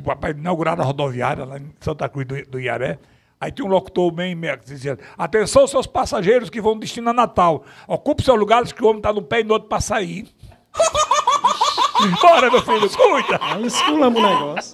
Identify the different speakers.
Speaker 1: do tipo, papai inauguraram a rodoviária lá em Santa Cruz do, do Iaré. Aí tinha um locutor bem que dizia: Atenção, seus passageiros que vão destino a Natal. Ocupe seus lugares que o homem está no pé e no outro para sair. Bora, meu filho, cuida! Aí esculamos o negócio.